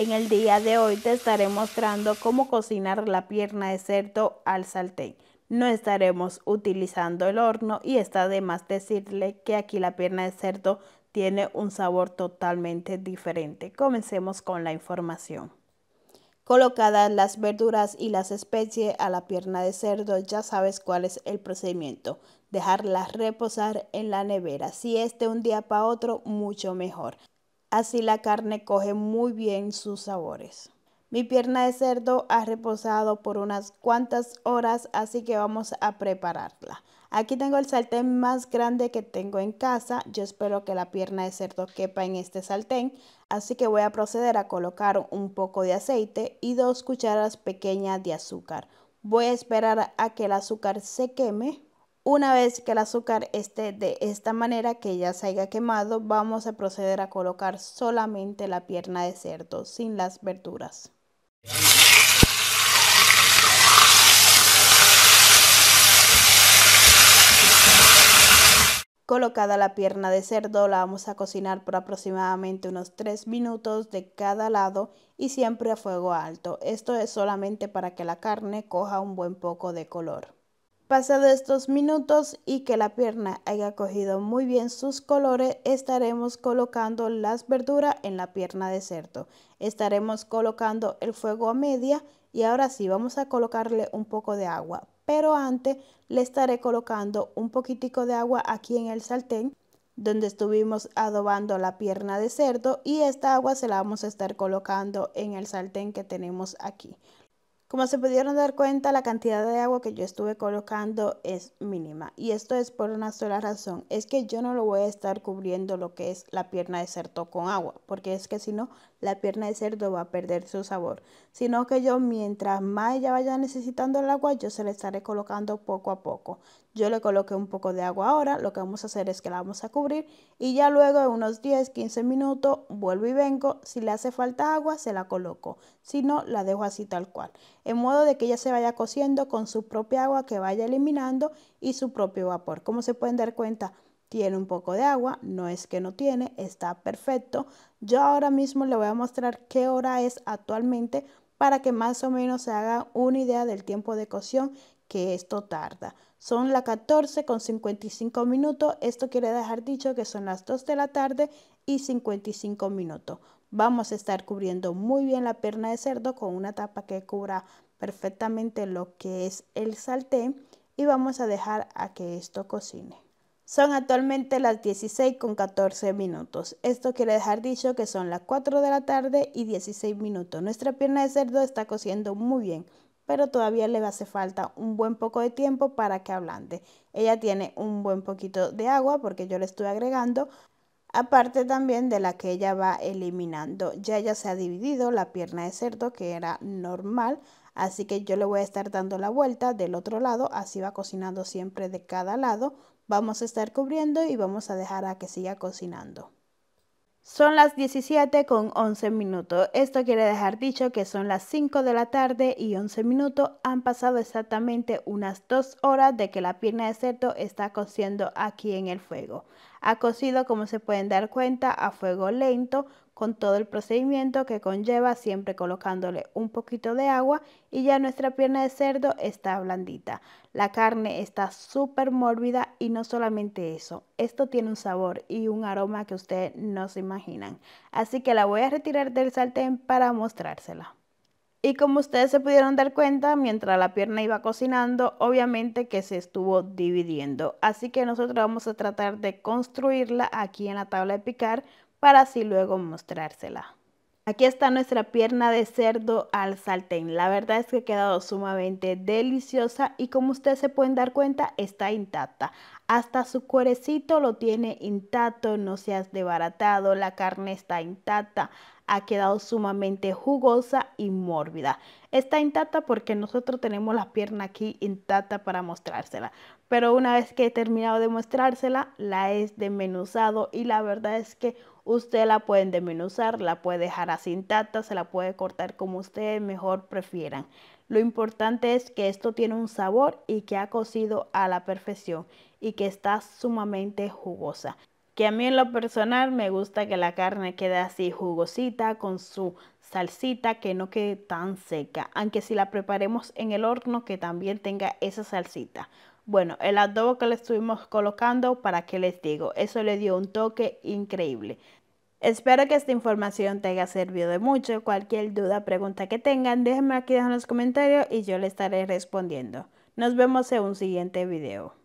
En el día de hoy te estaré mostrando cómo cocinar la pierna de cerdo al salté. No estaremos utilizando el horno y está de más decirle que aquí la pierna de cerdo tiene un sabor totalmente diferente. Comencemos con la información. Colocadas las verduras y las especies a la pierna de cerdo, ya sabes cuál es el procedimiento. Dejarlas reposar en la nevera. Si es de un día para otro, mucho mejor. Así la carne coge muy bien sus sabores. Mi pierna de cerdo ha reposado por unas cuantas horas, así que vamos a prepararla. Aquí tengo el sartén más grande que tengo en casa. Yo espero que la pierna de cerdo quepa en este sartén. Así que voy a proceder a colocar un poco de aceite y dos cucharas pequeñas de azúcar. Voy a esperar a que el azúcar se queme una vez que el azúcar esté de esta manera que ya se haya quemado, vamos a proceder a colocar solamente la pierna de cerdo sin las verduras. Colocada la pierna de cerdo, la vamos a cocinar por aproximadamente unos 3 minutos de cada lado y siempre a fuego alto. Esto es solamente para que la carne coja un buen poco de color. Pasado estos minutos y que la pierna haya cogido muy bien sus colores, estaremos colocando las verduras en la pierna de cerdo. Estaremos colocando el fuego a media y ahora sí vamos a colocarle un poco de agua. Pero antes le estaré colocando un poquitico de agua aquí en el saltén, donde estuvimos adobando la pierna de cerdo y esta agua se la vamos a estar colocando en el saltén que tenemos aquí. Como se pudieron dar cuenta, la cantidad de agua que yo estuve colocando es mínima y esto es por una sola razón, es que yo no lo voy a estar cubriendo lo que es la pierna de cerdo con agua, porque es que si no, la pierna de cerdo va a perder su sabor, sino que yo mientras más ella vaya necesitando el agua, yo se le estaré colocando poco a poco. Yo le coloqué un poco de agua ahora, lo que vamos a hacer es que la vamos a cubrir y ya luego de unos 10, 15 minutos vuelvo y vengo, si le hace falta agua se la coloco, si no la dejo así tal cual, en modo de que ella se vaya cociendo con su propia agua que vaya eliminando y su propio vapor. Como se pueden dar cuenta, tiene un poco de agua, no es que no tiene, está perfecto. Yo ahora mismo le voy a mostrar qué hora es actualmente para que más o menos se haga una idea del tiempo de cocción que esto tarda. Son las 14 con 55 minutos, esto quiere dejar dicho que son las 2 de la tarde y 55 minutos. Vamos a estar cubriendo muy bien la pierna de cerdo con una tapa que cubra perfectamente lo que es el salté y vamos a dejar a que esto cocine. Son actualmente las 16 con 14 minutos. Esto quiere dejar dicho que son las 4 de la tarde y 16 minutos. Nuestra pierna de cerdo está cociendo muy bien, pero todavía le hace falta un buen poco de tiempo para que ablande. Ella tiene un buen poquito de agua porque yo le estoy agregando aparte también de la que ella va eliminando. Ya ya se ha dividido la pierna de cerdo, que era normal, así que yo le voy a estar dando la vuelta del otro lado, así va cocinando siempre de cada lado. Vamos a estar cubriendo y vamos a dejar a que siga cocinando. Son las 17 con 11 minutos. Esto quiere dejar dicho que son las 5 de la tarde y 11 minutos. Han pasado exactamente unas 2 horas de que la pierna de cerdo está cociendo aquí en el fuego ha cocido, como se pueden dar cuenta, a fuego lento con todo el procedimiento que conlleva siempre colocándole un poquito de agua y ya nuestra pierna de cerdo está blandita. La carne está súper mórbida y no solamente eso, esto tiene un sabor y un aroma que ustedes no se imaginan. Así que la voy a retirar del sartén para mostrársela. Y como ustedes se pudieron dar cuenta, mientras la pierna iba cocinando, obviamente que se estuvo dividiendo. Así que nosotros vamos a tratar de construirla aquí en la tabla de picar para así luego mostrársela. Aquí está nuestra pierna de cerdo al saltén. La verdad es que ha quedado sumamente deliciosa y como ustedes se pueden dar cuenta está intacta. Hasta su cuerecito lo tiene intacto, no se ha desbaratado, la carne está intacta. Ha quedado sumamente jugosa y mórbida. Está intacta porque nosotros tenemos la pierna aquí intacta para mostrársela. Pero una vez que he terminado de mostrársela, la he desmenuzado y la verdad es que usted la pueden desmenuzar, la puede dejar así intacta, se la puede cortar como ustedes mejor prefieran. Lo importante es que esto tiene un sabor y que ha cocido a la perfección y que está sumamente jugosa. Que a mí en lo personal me gusta que la carne quede así jugosita con su salsita que no quede tan seca, aunque si la preparemos en el horno que también tenga esa salsita. Bueno, el adobo que le estuvimos colocando, ¿para qué les digo? Eso le dio un toque increíble. Espero que esta información te haya servido de mucho. Cualquier duda, pregunta que tengan, déjenme aquí en los comentarios y yo le estaré respondiendo. Nos vemos en un siguiente video.